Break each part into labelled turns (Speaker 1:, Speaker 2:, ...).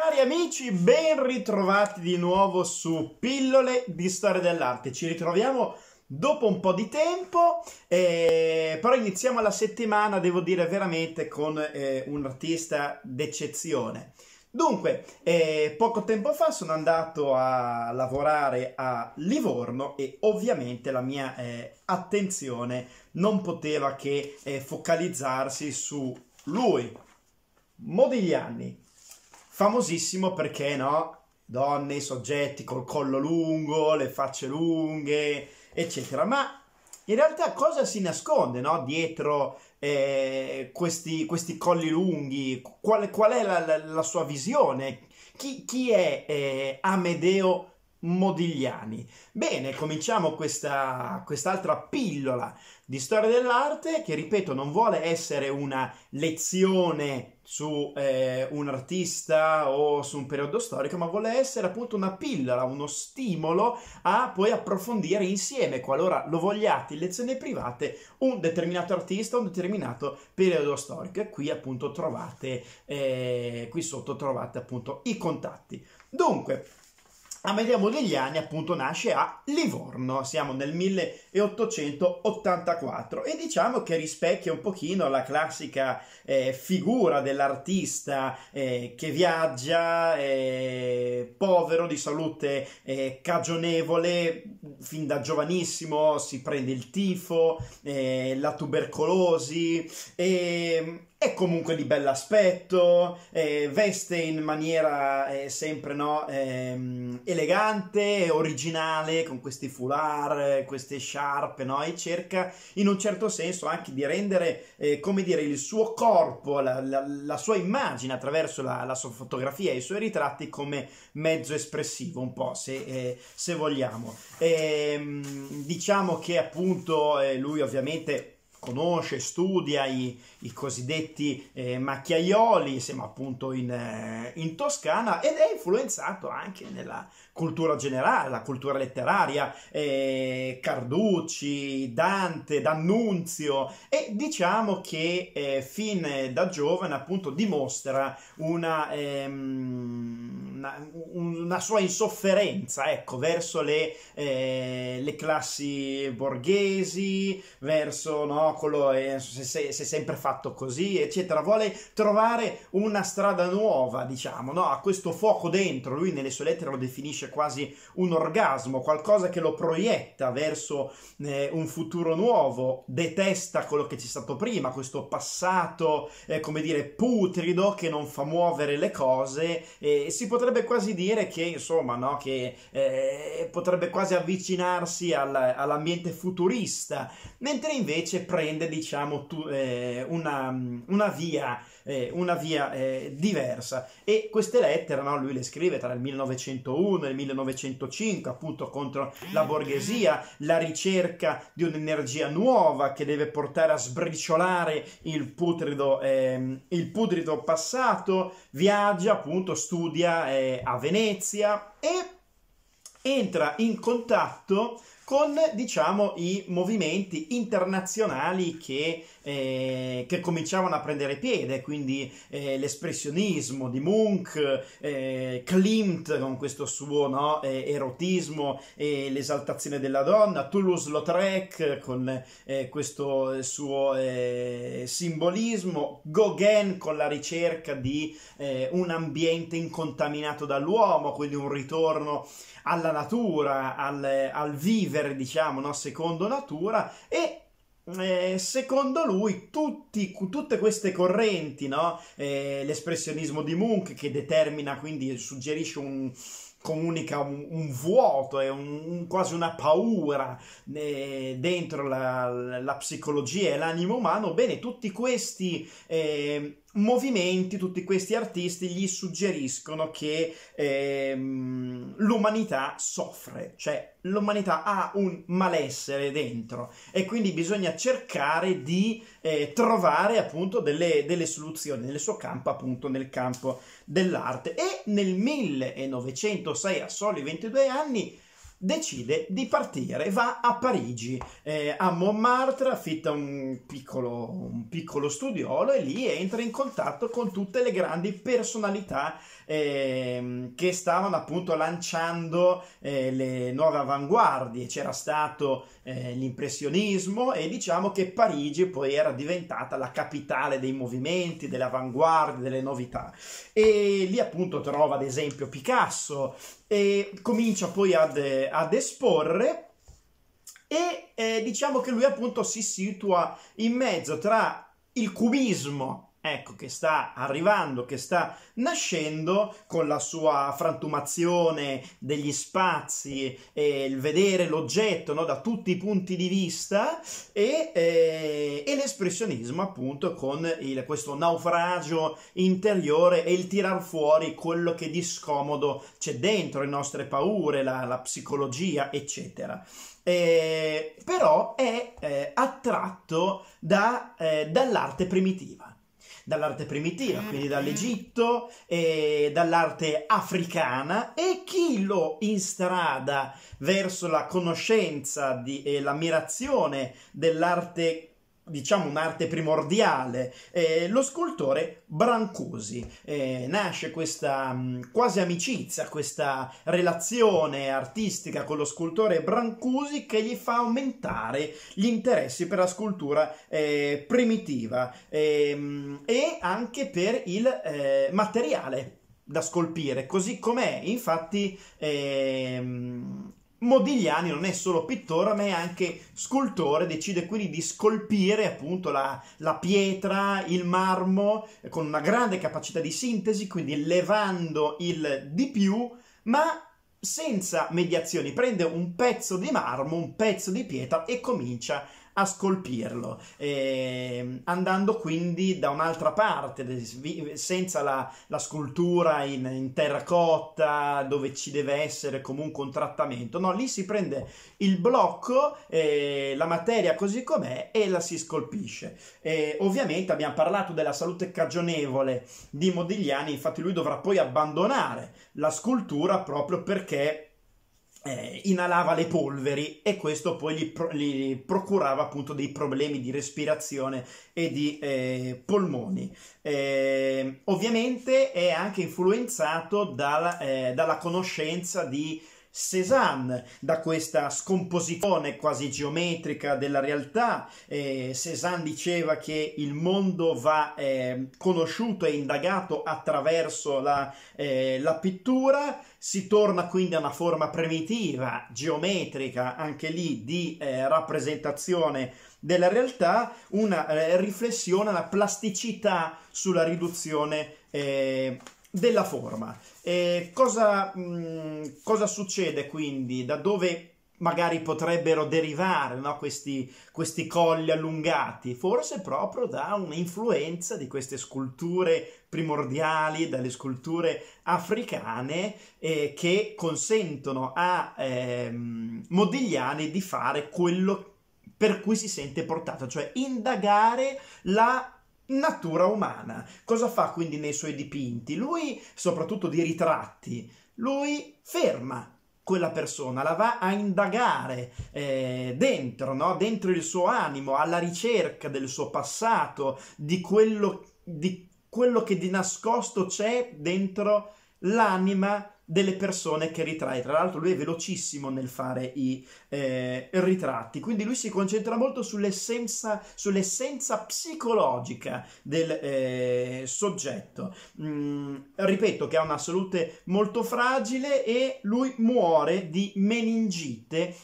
Speaker 1: Cari amici, ben ritrovati di nuovo su Pillole di Storia dell'Arte. Ci ritroviamo dopo un po' di tempo, eh, però iniziamo la settimana, devo dire, veramente con eh, un artista d'eccezione. Dunque, eh, poco tempo fa sono andato a lavorare a Livorno e ovviamente la mia eh, attenzione non poteva che eh, focalizzarsi su lui, Modigliani famosissimo perché, no? Donne, soggetti col collo lungo, le facce lunghe, eccetera. Ma in realtà cosa si nasconde no? dietro eh, questi, questi, colli lunghi? Qual, qual è la, la, la, sua visione? Chi, chi è eh, Amedeo Modigliani. Bene, cominciamo questa, quest'altra pillola di storia dell'arte che, ripeto, non vuole essere una lezione su eh, un artista o su un periodo storico, ma vuole essere appunto una pillola, uno stimolo a poi approfondire insieme, qualora lo vogliate in lezioni private, un determinato artista, o un determinato periodo storico. E qui appunto trovate, eh, qui sotto trovate appunto i contatti. Dunque, a Mediamo degli anni appunto nasce a Livorno, siamo nel 1884 e diciamo che rispecchia un pochino la classica eh, figura dell'artista eh, che viaggia, eh, povero, di salute eh, cagionevole, fin da giovanissimo si prende il tifo, eh, la tubercolosi e è comunque di bell'aspetto, eh, veste in maniera eh, sempre no, eh, elegante, originale, con questi foulard, queste sciarpe, no? E cerca in un certo senso anche di rendere, eh, come dire, il suo corpo, la, la, la sua immagine attraverso la, la, sua fotografia e i suoi ritratti come mezzo espressivo, un po' se, eh, se vogliamo. E, ehm, diciamo che appunto eh, lui ovviamente conosce, studia i, i cosiddetti eh, macchiaioli, siamo appunto in, eh, in, Toscana, ed è influenzato anche nella cultura generale, la cultura letteraria, eh, Carducci, Dante, D'Annunzio, e diciamo che eh, fin da giovane appunto dimostra una... Ehm, una, una sua insofferenza ecco, verso le, eh, le, classi borghesi, verso no, quello eh, se, se, se, è sempre fatto così, eccetera. Vuole trovare una strada nuova, diciamo, no? a questo fuoco dentro. Lui nelle sue lettere lo definisce quasi un orgasmo, qualcosa che lo proietta verso eh, un futuro nuovo. Detesta quello che c'è stato prima, questo passato, eh, come dire, putrido che non fa muovere le cose. si potrebbe potrebbe quasi dire che, insomma, no, che eh, potrebbe quasi avvicinarsi al, all'ambiente futurista, mentre invece prende, diciamo, tu, eh, una, una via eh, una via eh, diversa. E queste lettere no, lui le scrive tra il 1901 e il 1905, appunto contro la borghesia, la ricerca di un'energia nuova che deve portare a sbriciolare il putrido, eh, il putrido passato, viaggia appunto, studia eh, a Venezia e entra in contatto con diciamo, i movimenti internazionali che eh, che cominciavano a prendere piede, quindi eh, l'espressionismo di Munch, eh, Klimt con questo suo no, eh, erotismo e l'esaltazione della donna, Toulouse-Lautrec con eh, questo suo eh, simbolismo, Gauguin con la ricerca di un ambiente incontaminato dall'uomo, quindi un ritorno alla natura, al, al vivere, diciamo, no, secondo natura, e eh, secondo lui tutti, tutte queste correnti, no? eh, l'espressionismo di Munch che determina, quindi suggerisce un, comunica un, un vuoto e un, un, quasi una paura eh, dentro la, la, psicologia e l'animo umano, bene, tutti questi eh, movimenti, tutti questi artisti gli suggeriscono che ehm, l'umanità soffre, cioè l'umanità ha un malessere dentro e quindi bisogna cercare di eh, trovare appunto delle, delle, soluzioni nel suo campo, appunto nel campo dell'arte. E nel 1906, a soli 22 anni, decide di partire, va a Parigi, eh, a Montmartre, affitta un piccolo, un piccolo studiolo e lì entra in contatto con tutte le grandi personalità ehm, che stavano appunto lanciando eh, le nuove avanguardie, c'era stato eh, l'impressionismo e diciamo che Parigi poi era diventata la capitale dei movimenti, delle avanguardie, delle novità e lì appunto trova ad esempio Picasso e comincia poi ad, eh, ad esporre e eh, diciamo che lui appunto si situa in mezzo tra il cubismo ecco, che sta arrivando, che sta nascendo con la sua frantumazione degli spazi e il vedere l'oggetto no, da tutti i punti di vista e, eh, e l'espressionismo appunto con il, questo naufragio interiore e il tirar fuori quello che di scomodo c'è dentro, le nostre paure, la, la psicologia, eccetera. Eh, però è eh, attratto da, eh, dall'arte primitiva dall'arte primitiva, ah, quindi dall'Egitto e dall'arte africana e chi lo instrada verso la conoscenza di, e l'ammirazione dell'arte diciamo un'arte primordiale. Eh, lo scultore Brancusi eh, nasce questa mh, mm, quasi amicizia, questa relazione artistica con lo scultore Brancusi che gli fa aumentare gli interessi per la scultura eh, primitiva mh, ehm, e anche per il eh, materiale da scolpire, così com'è. Infatti ehm, Modigliani non è solo pittore, ma è anche scultore, decide quindi di scolpire appunto la, la, pietra, il marmo, eh, con una grande capacità di sintesi, quindi levando il di più, ma senza mediazioni. Prende un pezzo di marmo, un pezzo di pietra e comincia a scolpirlo, eh, andando quindi da un'altra parte, senza la, la scultura in, in, terracotta dove ci deve essere comunque un trattamento. No, lì si prende il blocco, eh, la materia così com'è e la si scolpisce. Eh, ovviamente abbiamo parlato della salute cagionevole di Modigliani, infatti lui dovrà poi abbandonare la scultura proprio perché eh, inalava le polveri e questo poi gli, pro- gli, procurava appunto dei problemi di respirazione e di eh, polmoni. Eh, ovviamente è anche influenzato dal, eh, dalla conoscenza di Cézanne, da questa scomposizione quasi geometrica della realtà. Eh, Cézanne diceva che il mondo va eh, conosciuto e indagato attraverso la, eh, la pittura, si torna quindi a una forma primitiva, geometrica, anche lì di eh, rappresentazione della realtà, una eh, riflessione alla plasticità sulla riduzione. Eh, della forma. Eh, cosa, mh, mm, cosa, succede quindi? Da dove magari potrebbero derivare no, questi, questi, colli allungati? Forse proprio da un'influenza di queste sculture primordiali, dalle sculture africane eh, che consentono a ehm, Modigliani di fare quello per cui si sente portato, cioè indagare la natura umana. Cosa fa quindi nei suoi dipinti? Lui, soprattutto di ritratti, lui ferma quella persona, la va a indagare eh, dentro, no? dentro il suo animo, alla ricerca del suo passato, di quello, di quello che di nascosto c'è dentro l'anima delle persone che ritrae. Tra l'altro lui è velocissimo nel fare i eh, ritratti, quindi lui si concentra molto sull'essenza, sull'essenza psicologica del eh, soggetto. Mm, ripeto che ha una salute molto fragile e lui muore di meningite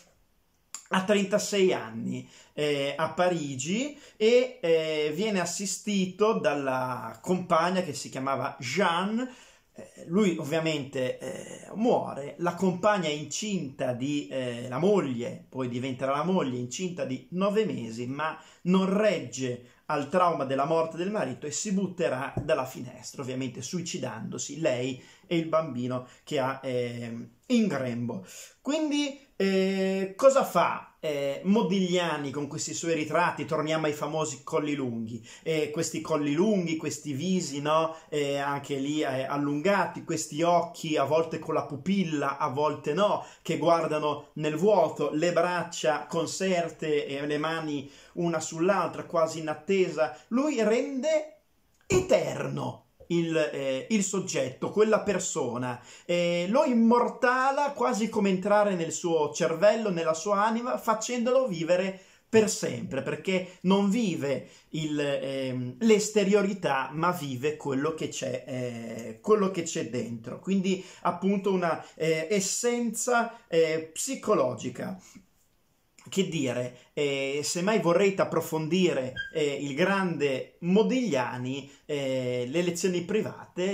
Speaker 1: a 36 anni eh, a Parigi e eh, viene assistito dalla compagna che si chiamava Jeanne eh, lui ovviamente eh, muore, la compagna è incinta di eh, la moglie, poi diventerà la moglie incinta di nove mesi, ma non regge al trauma della morte del marito e si butterà dalla finestra, ovviamente suicidandosi lei e il bambino che ha eh, in grembo. Quindi eh, cosa fa eh, Modigliani con questi suoi ritratti? Torniamo ai famosi colli lunghi, eh, questi colli lunghi, questi visi, no? Eh, anche lì eh, allungati, questi occhi a volte con la pupilla, a volte no, che guardano nel vuoto, le braccia conserte e le mani una sull'altra, quasi in attesa. Lui rende eterno il, eh, il, soggetto, quella persona, eh, lo immortala quasi come entrare nel suo cervello, nella sua anima, facendolo vivere per sempre, perché non vive il, eh, l'esteriorità, ma vive quello che c'è, eh, quello che c'è dentro. Quindi appunto una eh, essenza eh, psicologica che dire, eh, mai vorrete approfondire eh, il grande Modigliani, eh, le lezioni private,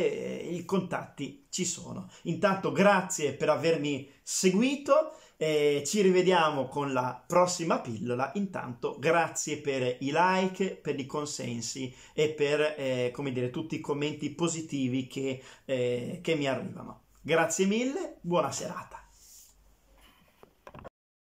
Speaker 1: eh, i contatti ci sono. Intanto grazie per avermi seguito, eh, ci rivediamo con la prossima pillola, intanto grazie per i like, per i consensi e per eh, come dire, tutti i commenti positivi che, che mi arrivano. Grazie mille, buona serata.